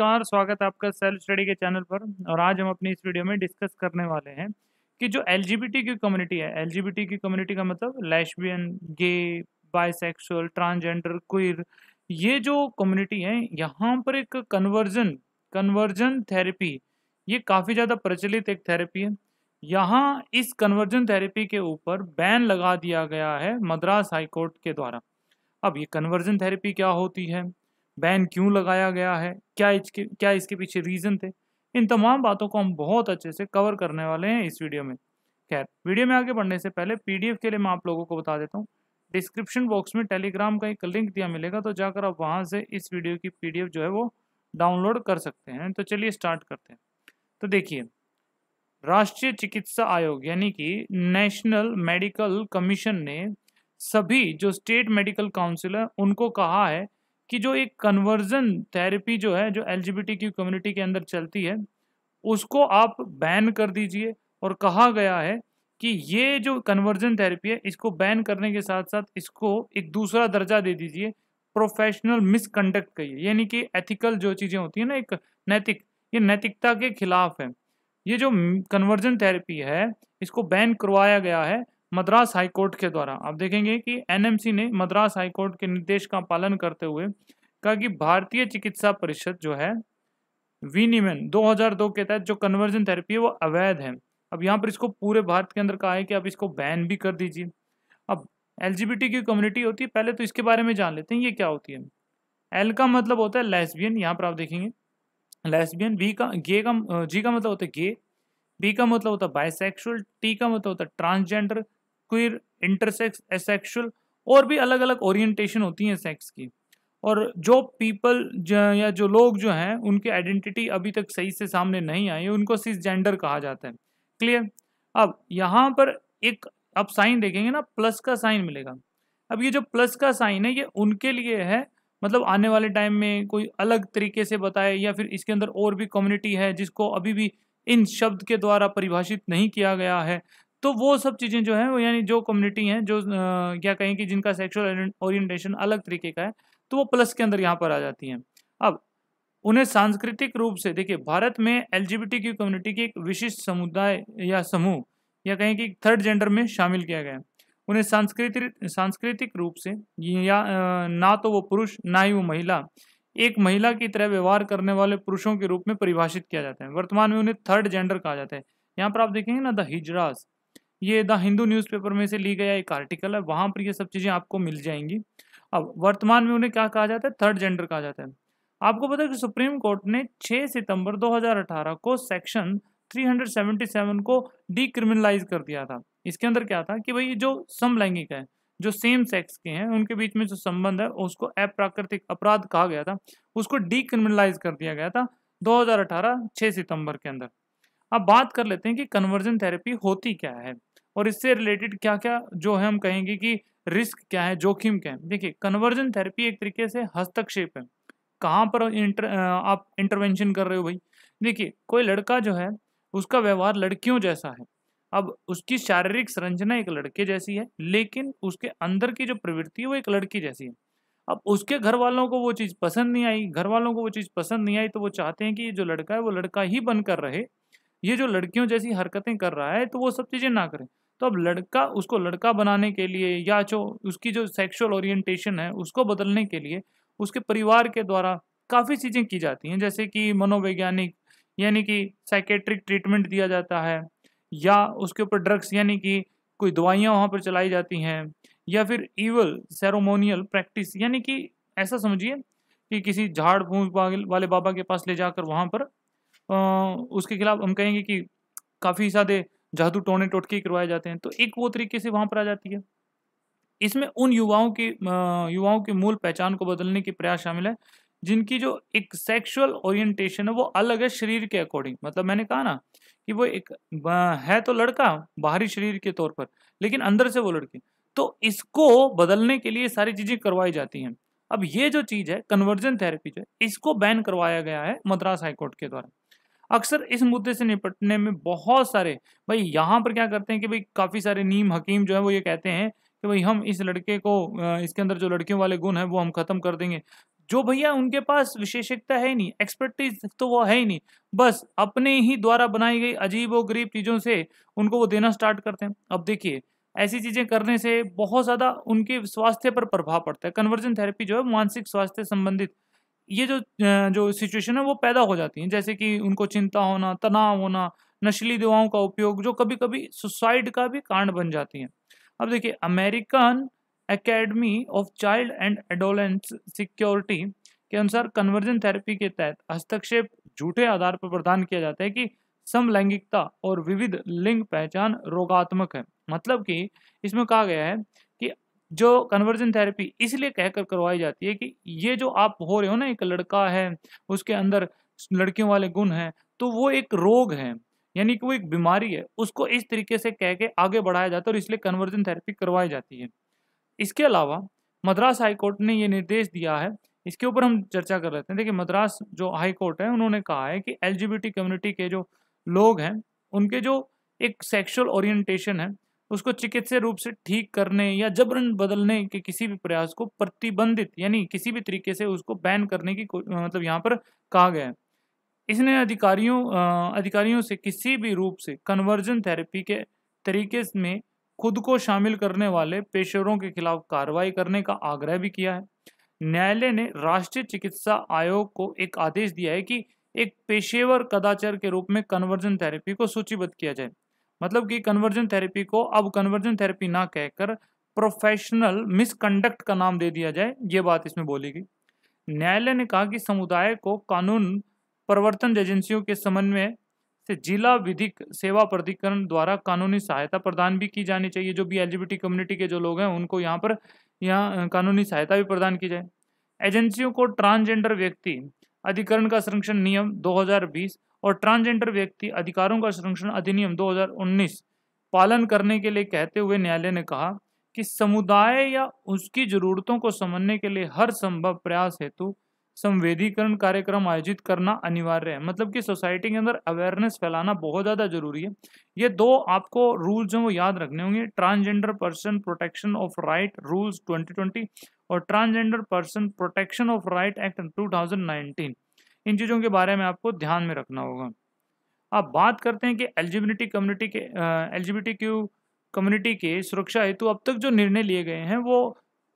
नमस्कार स्वागत है आपका सेल्फ स्टडी के चैनल पर और आज हम अपनी इस वीडियो में डिस्कस करने वाले हैं कि जो एल की कम्युनिटी है एल की कम्युनिटी का मतलब लेशबियन गे बाइसेक्सुअल ट्रांसजेंडर क्विर ये जो कम्युनिटी है यहाँ पर एक कन्वर्जन कन्वर्जन थेरेपी ये काफ़ी ज़्यादा प्रचलित एक थेरेपी है यहाँ इस कन्वर्जन थेरेपी के ऊपर बैन लगा दिया गया है मद्रास हाईकोर्ट के द्वारा अब ये कन्वर्जन थेरेपी क्या होती है बैन क्यों लगाया गया है क्या इसके क्या इसके पीछे रीज़न थे इन तमाम बातों को हम बहुत अच्छे से कवर करने वाले हैं इस वीडियो में खैर वीडियो में आगे बढ़ने से पहले पीडीएफ के लिए मैं आप लोगों को बता देता हूँ डिस्क्रिप्शन बॉक्स में टेलीग्राम का एक लिंक दिया मिलेगा तो जाकर आप वहाँ से इस वीडियो की पी जो है वो डाउनलोड कर सकते हैं तो चलिए स्टार्ट करते हैं तो देखिए राष्ट्रीय चिकित्सा आयोग यानी कि नेशनल मेडिकल कमीशन ने सभी जो स्टेट मेडिकल काउंसिल है उनको कहा है कि जो एक कन्वर्जन थेरेपी जो है जो एल की कम्युनिटी के अंदर चलती है उसको आप बैन कर दीजिए और कहा गया है कि ये जो कन्वर्जन थेरेपी है इसको बैन करने के साथ साथ इसको एक दूसरा दर्जा दे दीजिए प्रोफेशनल मिसकंडक्ट कहिए यानी कि एथिकल जो चीज़ें होती हैं ना एक नैतिक ये नैतिकता के खिलाफ है ये जो कन्वर्जन थेरेपी है इसको बैन करवाया गया है मद्रास हाईकोर्ट के द्वारा आप देखेंगे कि एनएमसी ने मद्रास हाईकोर्ट के निर्देश का पालन करते हुए कहा कि भारतीय चिकित्सा परिषद जो है विनिमन 2002 के तहत जो कन्वर्जन थेरेपी है वो अवैध है अब यहाँ पर इसको पूरे भारत के अंदर कहा है कि आप इसको बैन भी कर दीजिए अब एल की कम्युनिटी होती है पहले तो इसके बारे में जान लेते हैं ये क्या होती है एल का मतलब होता है लेस्बियन यहाँ पर आप देखेंगे लेस्बियन बी का गे का जी का मतलब होता है गे बी का मतलब होता है बाइसेक्सुअल टी का मतलब होता है ट्रांसजेंडर क्विर इंटरसेक्स एसेक्शुअल और भी अलग अलग ओरिएंटेशन होती हैं सेक्स की और जो पीपल या जो लोग जो हैं उनकी आइडेंटिटी अभी तक सही से सामने नहीं आई उनको सिर्फ जेंडर कहा जाता है क्लियर अब यहाँ पर एक अब साइन देखेंगे ना प्लस का साइन मिलेगा अब ये जो प्लस का साइन है ये उनके लिए है मतलब आने वाले टाइम में कोई अलग तरीके से बताए या फिर इसके अंदर और भी कम्युनिटी है जिसको अभी भी इन शब्द के द्वारा परिभाषित नहीं किया गया है तो वो सब चीज़ें जो हैं वो यानी जो कम्युनिटी हैं जो क्या कहें कि जिनका सेक्सुअल ओरिएंटेशन अलग तरीके का है तो वो प्लस के अंदर यहाँ पर आ जाती हैं अब उन्हें सांस्कृतिक रूप से देखिए भारत में एल की कम्युनिटी के एक विशिष्ट समुदाय या समूह या कहें कि थर्ड जेंडर में शामिल किया गया है उन्हें सांस्कृतिक सांस्कृतिक रूप से या ना तो वो पुरुष ना ही वो महिला एक महिला की तरह व्यवहार करने वाले पुरुषों के रूप में परिभाषित किया जाता है वर्तमान में उन्हें थर्ड जेंडर कहा जाता है यहाँ पर आप देखेंगे ना द हिजरास ये द हिंदू न्यूज़पेपर में से ली गया एक आर्टिकल है वहाँ पर ये सब चीज़ें आपको मिल जाएंगी अब वर्तमान में उन्हें क्या कहा जाता है थर्ड जेंडर कहा जाता है आपको पता है कि सुप्रीम कोर्ट ने 6 सितंबर 2018 को सेक्शन 377 को डिक्रिमिनलाइज कर दिया था इसके अंदर क्या था कि भाई जो समलैंगिक है जो सेम सेक्स के हैं उनके बीच में जो संबंध है उसको अप्राकृतिक अपराध कहा गया था उसको डिक्रिमिनलाइज कर दिया गया था 2018 6 सितंबर के अंदर अब बात कर लेते हैं कि कन्वर्जन थेरेपी होती क्या है और इससे रिलेटेड क्या क्या जो है हम कहेंगे कि रिस्क क्या है जोखिम क्या है देखिए कन्वर्जन थेरेपी एक तरीके से हस्तक्षेप है कहाँ पर इंटर आप इंटरवेंशन कर रहे हो भाई देखिए कोई लड़का जो है उसका व्यवहार लड़कियों जैसा है अब उसकी शारीरिक संरचना एक लड़के जैसी है लेकिन उसके अंदर की जो प्रवृत्ति है वो एक लड़की जैसी है अब उसके घर वालों को वो चीज़ पसंद नहीं आई घर वालों को वो चीज़ पसंद नहीं आई तो वो चाहते हैं कि ये जो लड़का है वो लड़का ही बनकर रहे ये जो लड़कियों जैसी हरकतें कर रहा है तो वो सब चीज़ें ना करें तो अब लड़का उसको लड़का बनाने के लिए या जो उसकी जो सेक्सुअल ओरिएंटेशन है उसको बदलने के लिए उसके परिवार के द्वारा काफ़ी चीज़ें की जाती हैं जैसे कि मनोवैज्ञानिक यानी कि साइकेट्रिक ट्रीटमेंट दिया जाता है या उसके ऊपर ड्रग्स यानी कि कोई दवाइयाँ वहाँ पर चलाई जाती हैं या फिर ईवल सेरोमोनियल प्रैक्टिस यानी कि ऐसा समझिए कि किसी झाड़ फूस वाले बाबा के पास ले जाकर वहाँ पर आ, उसके खिलाफ हम कहेंगे कि काफ़ी सारे जादू टोने टोटके करवाए जाते हैं तो एक वो तरीके से वहाँ पर आ जाती है इसमें उन युवाओं की युवाओं की मूल पहचान को बदलने के प्रयास शामिल है जिनकी जो एक सेक्सुअल ओरिएंटेशन है वो अलग है शरीर के अकॉर्डिंग मतलब मैंने कहा ना कि वो एक है तो लड़का बाहरी शरीर के तौर पर लेकिन अंदर से वो लड़की तो इसको बदलने के लिए सारी चीज़ें करवाई जाती हैं अब ये जो चीज़ है कन्वर्जन थेरेपी जो है इसको बैन करवाया गया है मद्रास हाईकोर्ट के द्वारा अक्सर इस मुद्दे से निपटने में बहुत सारे भाई यहाँ पर क्या करते हैं कि भाई काफ़ी सारे नीम हकीम जो है वो ये कहते हैं कि भाई हम इस लड़के को इसके अंदर जो लड़कियों वाले गुण हैं वो हम ख़त्म कर देंगे जो भैया उनके पास विशेषज्ञता है ही नहीं एक्सपर्टीज तो वो है ही नहीं बस अपने ही द्वारा बनाई गई अजीब व गरीब चीज़ों से उनको वो देना स्टार्ट करते हैं अब देखिए ऐसी चीज़ें करने से बहुत ज़्यादा उनके स्वास्थ्य पर प्रभाव पड़ता है कन्वर्जन थेरेपी जो है मानसिक स्वास्थ्य संबंधित ये जो जो सिचुएशन है वो पैदा हो जाती है जैसे कि उनको चिंता होना तनाव होना नशीली दवाओं का उपयोग जो कभी कभी सुसाइड का भी कारण बन जाती हैं अब देखिए American academy of child and adolescence security के अनुसार कन्वर्जन थेरेपी के तहत हस्तक्षेप झूठे आधार पर प्रदान किया जाता है कि समलैंगिकता और विविध लिंग पहचान रोगात्मक है मतलब कि इसमें कहा गया है कि जो कन्वर्जन थेरेपी इसलिए कहकर करवाई जाती है कि ये जो आप हो रहे हो ना एक लड़का है उसके अंदर लड़कियों वाले गुण हैं तो वो एक रोग है यानी कि वो एक बीमारी है उसको इस तरीके से कह के आगे बढ़ाया जाता है और इसलिए कन्वर्जन थेरेपी करवाई जाती है इसके अलावा मद्रास हाईकोर्ट ने ये निर्देश दिया है इसके ऊपर हम चर्चा कर रहे थे देखिए मद्रास जो हाई कोर्ट है उन्होंने कहा है कि एल कम्युनिटी के जो लोग हैं उनके जो एक सेक्सुअल ओरिएंटेशन है उसको चिकित्सा रूप से ठीक करने या जबरन बदलने के किसी भी प्रयास को प्रतिबंधित यानी किसी भी तरीके से उसको बैन करने की मतलब यहाँ पर कहा गया है इसने अधिकारियों अधिकारियों से किसी भी रूप से कन्वर्जन थेरेपी के तरीके में खुद को शामिल करने वाले पेशेवरों के खिलाफ कार्रवाई करने का आग्रह भी किया है न्यायालय ने राष्ट्रीय चिकित्सा आयोग को एक आदेश दिया है कि एक पेशेवर कदाचार के रूप में कन्वर्जन थेरेपी को सूचीबद्ध किया जाए मतलब कि कन्वर्जन थेरेपी को अब कन्वर्जन थेरेपी ना कहकर प्रोफेशनल मिसकंडक्ट का नाम दे दिया जाए ये बात इसमें बोली गई न्यायालय ने कहा कि समुदाय को कानून प्रवर्तन एजेंसियों के समन्वय से जिला विधिक सेवा प्राधिकरण द्वारा कानूनी सहायता प्रदान भी की जानी चाहिए जो भी एलजीबीटी कम्युनिटी के जो लोग हैं उनको यहाँ पर यहाँ कानूनी सहायता भी प्रदान की जाए एजेंसियों को ट्रांसजेंडर व्यक्ति अधिकरण का संरक्षण नियम 2020 और ट्रांसजेंडर व्यक्ति अधिकारों का संरक्षण अधिनियम 2019 पालन करने के लिए कहते हुए न्यायालय ने कहा कि समुदाय या उसकी जरूरतों को समझने के लिए हर संभव प्रयास हेतु संवेदीकरण कार्यक्रम आयोजित करना अनिवार्य है मतलब कि सोसाइटी के अंदर अवेयरनेस फैलाना बहुत ज़्यादा जरूरी है ये दो आपको रूल्स हैं वो याद रखने होंगे transgender person protection of right rules 2020 और transgender person protection of right act 2019 इन चीज़ों के बारे में आपको ध्यान में रखना होगा अब बात करते हैं कि एलजीबिलिटी कम्युनिटी के एलजीबिलिटी क्यू कम्युनिटी के सुरक्षा हेतु अब तक जो निर्णय लिए गए हैं वो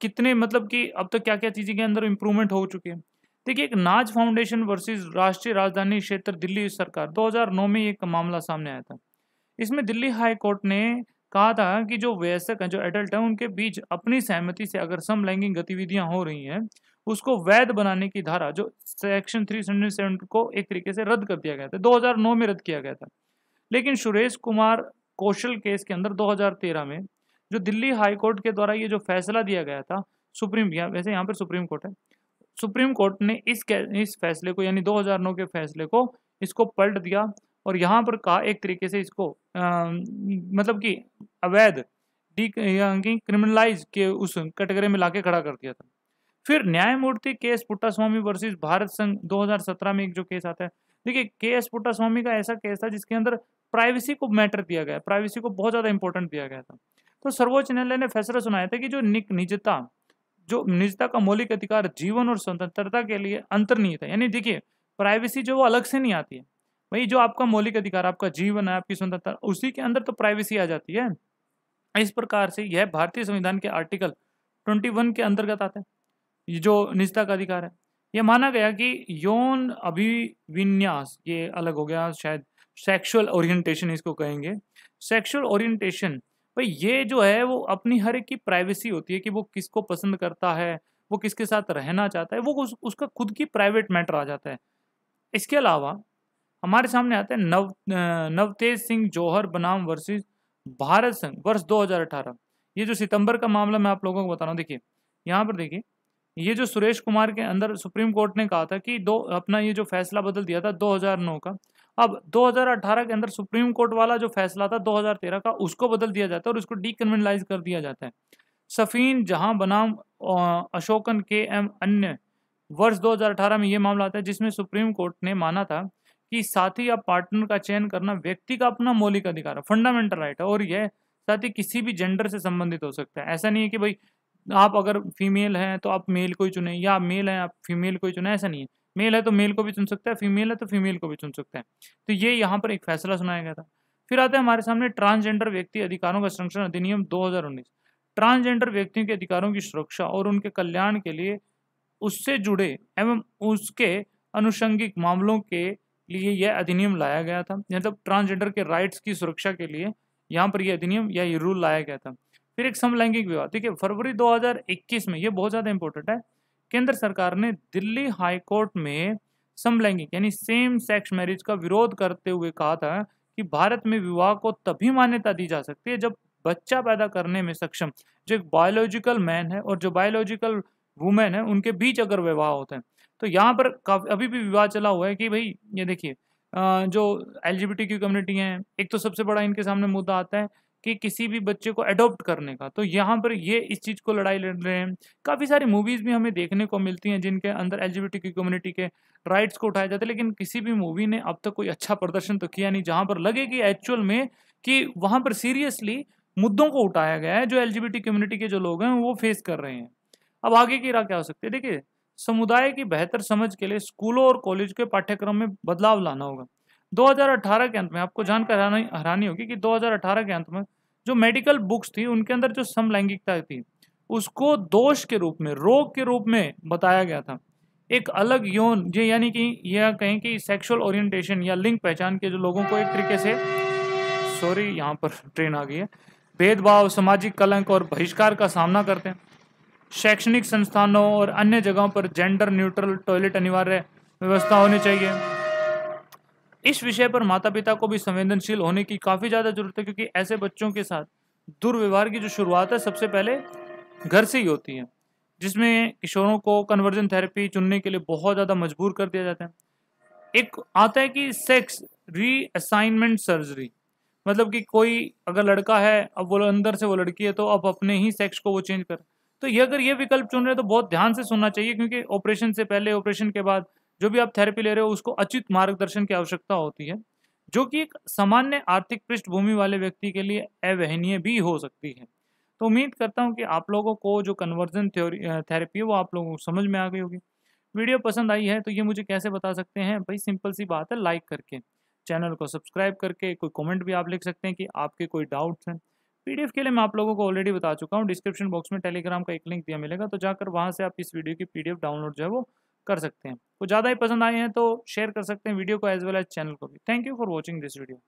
कितने मतलब कि अब तक क्या क्या चीज़ें के अंदर इम्प्रूवमेंट हो चुके हैं देखिए एक नाज फाउंडेशन वर्सेस राष्ट्रीय राजधानी क्षेत्र दिल्ली सरकार 2009 में एक मामला सामने आया था इसमें दिल्ली हाई कोर्ट ने कहा था कि जो वयस्क हैं जो एडल्ट हैं उनके बीच अपनी सहमति से अगर समलैंगिक गतिविधियां हो रही हैं उसको वैध बनाने की धारा जो सेक्शन थ्री को एक तरीके से रद्द कर दिया गया था दो में रद्द किया गया था लेकिन सुरेश कुमार कौशल केस के अंदर 2013 में जो दिल्ली हाई कोर्ट के द्वारा ये जो फैसला दिया गया था सुप्रीम वैसे यहाँ पर सुप्रीम कोर्ट है सुप्रीम कोर्ट ने इस इस फैसले को यानी 2009 के फैसले को इसको पलट दिया और यहाँ पर कहा एक तरीके से इसको आ, मतलब कि अवैध डी क्रिमिनलाइज के उस कैटेगरी में लाके खड़ा कर दिया था फिर न्यायमूर्ति के एस पुट्टास्वामी वर्सेज भारत संघ 2017 में एक जो केस आता है देखिए के एस पुट्टास्वामी का ऐसा केस था जिसके अंदर प्राइवेसी को मैटर दिया गया प्राइवेसी को बहुत ज़्यादा इंपॉर्टेंट दिया गया था तो सर्वोच्च न्यायालय ने फैसला सुनाया था कि जो निक निजता जो निजता का मौलिक अधिकार जीवन और स्वतंत्रता के लिए अंतर्निहित है यानी देखिए प्राइवेसी जो वो अलग से नहीं आती है वही जो आपका मौलिक अधिकार आपका जीवन है आपकी स्वतंत्रता उसी के अंदर तो प्राइवेसी आ जाती है इस प्रकार से यह भारतीय संविधान के आर्टिकल 21 के अंतर्गत आता है ये जो निजता का अधिकार है ये माना गया कि यौन अभिविन्यास ये अलग हो गया शायद सेक्सुअल ओरिएंटेशन इसको कहेंगे सेक्सुअल ओरिएंटेशन भाई ये जो है वो अपनी हर एक की प्राइवेसी होती है कि वो किसको पसंद करता है वो किसके साथ रहना चाहता है वो उस, उसका खुद की प्राइवेट मैटर आ जाता है इसके अलावा हमारे सामने आते हैं नव नवतेज सिंह जौहर बनाम वर्सेस भारत संघ वर्ष 2018 ये जो सितंबर का मामला मैं आप लोगों को बता रहा हूँ देखिए यहाँ पर देखिए ये जो सुरेश कुमार के अंदर सुप्रीम कोर्ट ने कहा था कि दो अपना ये जो फैसला बदल दिया था 2009 का अब 2018 के अंदर सुप्रीम कोर्ट वाला जो फैसला था 2013 का उसको बदल दिया जाता है और उसको डीकन्वेनलाइज कर दिया जाता है सफ़ीन जहां बनाम अशोकन के एम अन्य वर्ष 2018 में ये मामला आता है जिसमें सुप्रीम कोर्ट ने माना था कि साथी या पार्टनर का चयन करना व्यक्ति का अपना मौलिक अधिकार है फंडामेंटल राइट है और यह साथ किसी भी जेंडर से संबंधित हो सकता है ऐसा नहीं है कि भाई आप अगर फीमेल हैं तो आप मेल को ही चुने या मेल हैं आप फीमेल को ही चुने ऐसा नहीं है मेल है तो मेल को भी चुन सकते हैं फीमेल है तो फीमेल को भी चुन सकते हैं तो ये यहाँ पर एक फैसला सुनाया गया था फिर आते हैं हमारे सामने ट्रांसजेंडर व्यक्ति अधिकारों का संरक्षण अधिनियम 2019 ट्रांसजेंडर व्यक्तियों के अधिकारों की सुरक्षा और उनके कल्याण के लिए उससे जुड़े एवं उसके अनुषंगिक मामलों के लिए यह अधिनियम लाया गया था मतलब ट्रांसजेंडर के राइट्स की सुरक्षा के लिए यहाँ पर यह अधिनियम या ये रूल लाया गया था फिर एक समलैंगिक विवाह ठीक है फरवरी 2021 में ये बहुत ज़्यादा इंपॉर्टेंट है केंद्र सरकार ने दिल्ली हाईकोर्ट में समलैंगिक यानी सेम सेक्स मैरिज का विरोध करते हुए कहा था कि भारत में विवाह को तभी मान्यता दी जा सकती है जब बच्चा पैदा करने में सक्षम जो एक बायोलॉजिकल मैन है और जो बायोलॉजिकल वुमेन है उनके बीच अगर विवाह होते हैं तो यहाँ पर काफी अभी भी विवाह चला हुआ है कि भाई ये देखिए जो एल की कम्युनिटी है एक तो सबसे बड़ा इनके सामने मुद्दा आता है कि किसी भी बच्चे को अडोप्ट करने का तो यहाँ पर ये इस चीज़ को लड़ाई लड़ रहे हैं काफ़ी सारी मूवीज़ भी हमें देखने को मिलती हैं जिनके अंदर एल की कम्युनिटी के राइट्स को उठाया जाता है लेकिन किसी भी मूवी ने अब तक कोई अच्छा प्रदर्शन तो किया नहीं जहाँ पर लगे कि एक्चुअल में कि वहाँ पर सीरियसली मुद्दों को उठाया गया है जो एल कम्युनिटी के जो लोग हैं वो फेस कर रहे हैं अब आगे की राह क्या हो सकती है देखिए समुदाय की बेहतर समझ के लिए स्कूलों और कॉलेज के पाठ्यक्रम में बदलाव लाना होगा 2018 के अंत में आपको जानकर हरानी, होगी कि 2018 के अंत में जो मेडिकल बुक्स थी उनके अंदर जो समलैंगिकता थी उसको दोष के रूप में रोग के रूप में बताया गया था एक अलग यौन ये यानी कि यह कहें कि सेक्सुअल ओरिएंटेशन या लिंग पहचान के जो लोगों को एक तरीके से सॉरी यहाँ पर ट्रेन आ गई है भेदभाव सामाजिक कलंक और बहिष्कार का सामना करते हैं शैक्षणिक संस्थानों और अन्य जगहों पर जेंडर न्यूट्रल टॉयलेट अनिवार्य व्यवस्था होनी चाहिए इस विषय पर माता पिता को भी संवेदनशील होने की काफ़ी ज़्यादा जरूरत है क्योंकि ऐसे बच्चों के साथ दुर्व्यवहार की जो शुरुआत है सबसे पहले घर से ही होती है जिसमें किशोरों को कन्वर्जन थेरेपी चुनने के लिए बहुत ज़्यादा मजबूर कर दिया जाता है एक आता है कि सेक्स रीअसाइनमेंट सर्जरी मतलब कि कोई अगर लड़का है अब वो अंदर से वो लड़की है तो अब अपने ही सेक्स को वो चेंज कर तो ये अगर ये विकल्प चुन रहे हैं तो बहुत ध्यान से सुनना चाहिए क्योंकि ऑपरेशन से पहले ऑपरेशन के बाद जो भी आप थेरेपी ले रहे हो उसको उचित मार्गदर्शन की आवश्यकता होती है जो कि एक सामान्य आर्थिक पृष्ठभूमि वाले व्यक्ति के लिए अवहनीय भी हो सकती है तो उम्मीद करता हूँ कि आप लोगों को जो कन्वर्जन थेरेपी है वो आप लोगों को समझ में आ गई होगी वीडियो पसंद आई है तो ये मुझे कैसे बता सकते हैं भाई सिंपल सी बात है लाइक करके चैनल को सब्सक्राइब करके कोई कमेंट भी आप लिख सकते हैं कि आपके कोई डाउट्स हैं पीडीएफ के लिए मैं आप लोगों को ऑलरेडी बता चुका हूँ डिस्क्रिप्शन बॉक्स में टेलीग्राम का एक लिंक दिया मिलेगा तो जाकर वहाँ से आप इस वीडियो की पीडीएफ डाउनलोड जो है वो कर सकते हैं कुछ ज़्यादा ही पसंद आए हैं तो शेयर कर सकते हैं वीडियो को एज वेल एज चैनल को भी thank you for watching this video